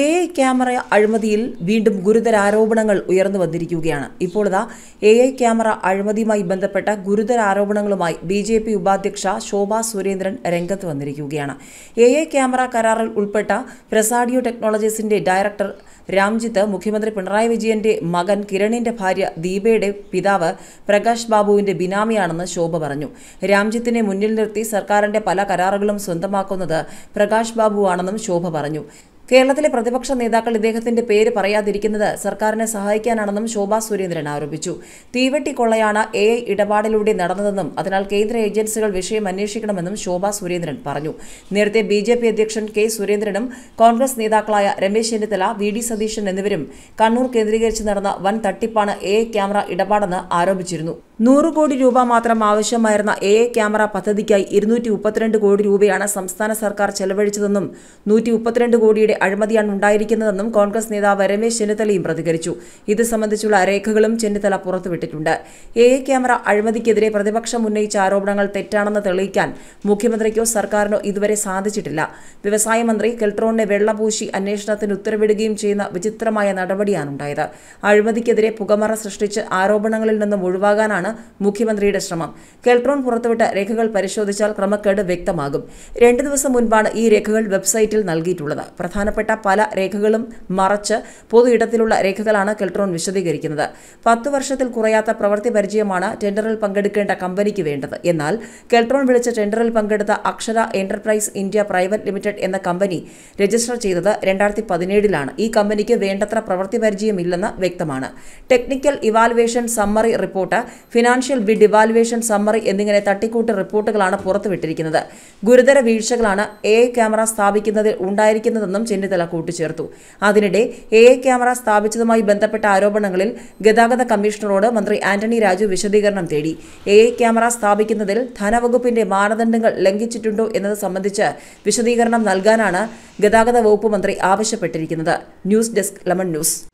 A I camera അഴിമതിയിൽ വീണ്ടും ഗുരുതര ആരോപണങ്ങൾ ഉയർന്നു വന്നിരിക്കുകയാണ് ഇപ്പോൾ എ ഐ ക്യാമറ അഴിമതിയുമായി ബന്ധപ്പെട്ട ഗുരുതര ആരോപണങ്ങളുമായി ബി ജെ പി ഉപാധ്യക്ഷ ശോഭാ സുരേന്ദ്രൻ രംഗത്ത് വന്നിരിക്കുകയാണ് എ ഐ ക്യാമറ കരാറിൽ ഉൾപ്പെട്ട പ്രസാഡിയോ ടെക്നോളജീസിന്റെ ഡയറക്ടർ രാംജിത്ത് മുഖ്യമന്ത്രി പിണറായി വിജയന്റെ മകൻ കിരണിന്റെ ഭാര്യ ദീപയുടെ പിതാവ് പ്രകാശ് ബാബുവിന്റെ ബിനാമിയാണെന്ന് ശോഭ പറഞ്ഞു രാംജിത്തിനെ മുന്നിൽ നിർത്തി സർക്കാരിന്റെ പല കരാറുകളും സ്വന്തമാക്കുന്നത് പ്രകാശ് ബാബുവാണെന്നും ശോഭ പറഞ്ഞു കേരളത്തിലെ പ്രതിപക്ഷ നേതാക്കൾ ഇദ്ദേഹത്തിന്റെ പേര് പറയാതിരിക്കുന്നത് സർക്കാരിനെ സഹായിക്കാനാണെന്നും ശോഭാ സുരേന്ദ്രൻ ആരോപിച്ചു തീവെട്ടി കൊള്ളയാണ് എ ഐ ഇടപാടിലൂടെ നടന്നതെന്നും അതിനാൽ കേന്ദ്ര ഏജൻസികൾ വിഷയം അന്വേഷിക്കണമെന്നും ശോഭാ സുരേന്ദ്രൻ പറഞ്ഞു നേരത്തെ ബി ജെ പി അധ്യക്ഷൻ കെ സുരേന്ദ്രനും കോൺഗ്രസ് നേതാക്കളായ രമേശ് ചെന്നിത്തല വി ഡി സതീശൻ എന്നിവരും കണ്ണൂർ കേന്ദ്രീകരിച്ച് നടന്ന വൻ തട്ടിപ്പാണ് എ ക്യാമറ ഇടപാടെന്ന് ആരോപിച്ചിരുന്നു നൂറ് കോടി രൂപ മാത്രം ആവശ്യമായിരുന്ന എ എ ക്യാമറ പദ്ധതിക്കായി ഇരുന്നൂറ്റി മുപ്പത്തിരണ്ട് കോടി രൂപയാണ് സംസ്ഥാന സർക്കാർ ചെലവഴിച്ചതെന്നും നൂറ്റി മുപ്പത്തിരണ്ട് കോടിയുടെ അഴിമതിയാണ് ഉണ്ടായിരിക്കുന്നതെന്നും കോൺഗ്രസ് നേതാവ് രമേശ് ചെന്നിത്തലയും പ്രതികരിച്ചു ഇത് സംബന്ധിച്ചുള്ള രേഖകളും ചെന്നിത്തല പുറത്തുവിട്ടിട്ടുണ്ട് എ എ ക്യാമറ അഴിമതിക്കെതിരെ പ്രതിപക്ഷം ഉന്നയിച്ച ആരോപണങ്ങൾ തെറ്റാണെന്ന് തെളിയിക്കാൻ മുഖ്യമന്ത്രിക്കോ സർക്കാരിനോ ഇതുവരെ സാധിച്ചിട്ടില്ല വ്യവസായ മന്ത്രി കെൽട്രോണിനെ വെള്ളപൂശി അന്വേഷണത്തിന് ഉത്തരവിടുകയും ചെയ്യുന്ന വിചിത്രമായ നടപടിയാണുണ്ടായത് അഴിമതിക്കെതിരെ പുകമറ സൃഷ്ടിച്ച് ആരോപണങ്ങളിൽ നിന്നും ഒഴിവാകാനാണ് തടയാനാണ് മുഖ്യമന്ത്രിയുടെ ശ്രമം കെൽട്രോൺ പുറത്തുവിട്ട രേഖകൾ പരിശോധിച്ചാൽ ക്രമക്കേട് വ്യക്തമാകും രണ്ട് ദിവസം മുൻപാണ് ഈ രേഖകൾ വെബ്സൈറ്റിൽ നൽകിയിട്ടുള്ളത് പ്രധാനപ്പെട്ട പല രേഖകളും മറച്ച് പൊതു ഇടത്തിലുള്ള രേഖകളാണ് കെൽട്രോൺ വിശദീകരിക്കുന്നത് പത്തു വർഷത്തിൽ കുറയാത്ത പ്രവൃത്തി പരിചയമാണ് ടെൻഡറിൽ പങ്കെടുക്കേണ്ട കമ്പനിക്ക് വേണ്ടത് എന്നാൽ കെൽട്രോൺ വിളിച്ച ടെൻഡറിൽ പങ്കെടുത്ത Akshara enterprise India private limited എന്ന കമ്പനി രജിസ്റ്റർ ചെയ്തത് രണ്ടായിരത്തി പതിനേഴിലാണ് ഈ കമ്പനിക്ക് വേണ്ടത്ര പ്രവൃത്തി പരിചയമില്ലെന്ന് വ്യക്തമാണ് technical evaluation summary report financial bid evaluation summary എന്നിങ്ങനെ തട്ടിക്കൂട്ട് റിപ്പോർട്ടുകളാണ് പുറത്തുവിട്ടിരിക്കുന്നത് ഗുരുതര വീഴ്ചകളാണ് എ ക്യാമറ സ്ഥാപിക്കുന്നതിൽ ഉണ്ടായിരിക്കുന്നതെന്നും ചെന്നിത്തല കൂട്ടിച്ചേർത്തു അതിനിടെ എ ക്യാമറ സ്ഥാപിച്ചതുമായി ബന്ധപ്പെട്ട ആരോപണങ്ങളിൽ ഗതാഗത കമ്മീഷണറോട് മന്ത്രി ആന്റണി രാജു വിശദീകരണം തേടി എ ക്യാമറ സ്ഥാപിക്കുന്നതിൽ ധനവകുപ്പിന്റെ മാനദണ്ഡങ്ങൾ ലംഘിച്ചിട്ടുണ്ടോ എന്നത് സംബന്ധിച്ച് വിശദീകരണം നൽകാനാണ് ഗതാഗത വകുപ്പ് മന്ത്രി ആവശ്യപ്പെട്ടിരിക്കുന്നത് ന്യൂസ് ഡെസ്ക് ലെമൺ ന്യൂസ്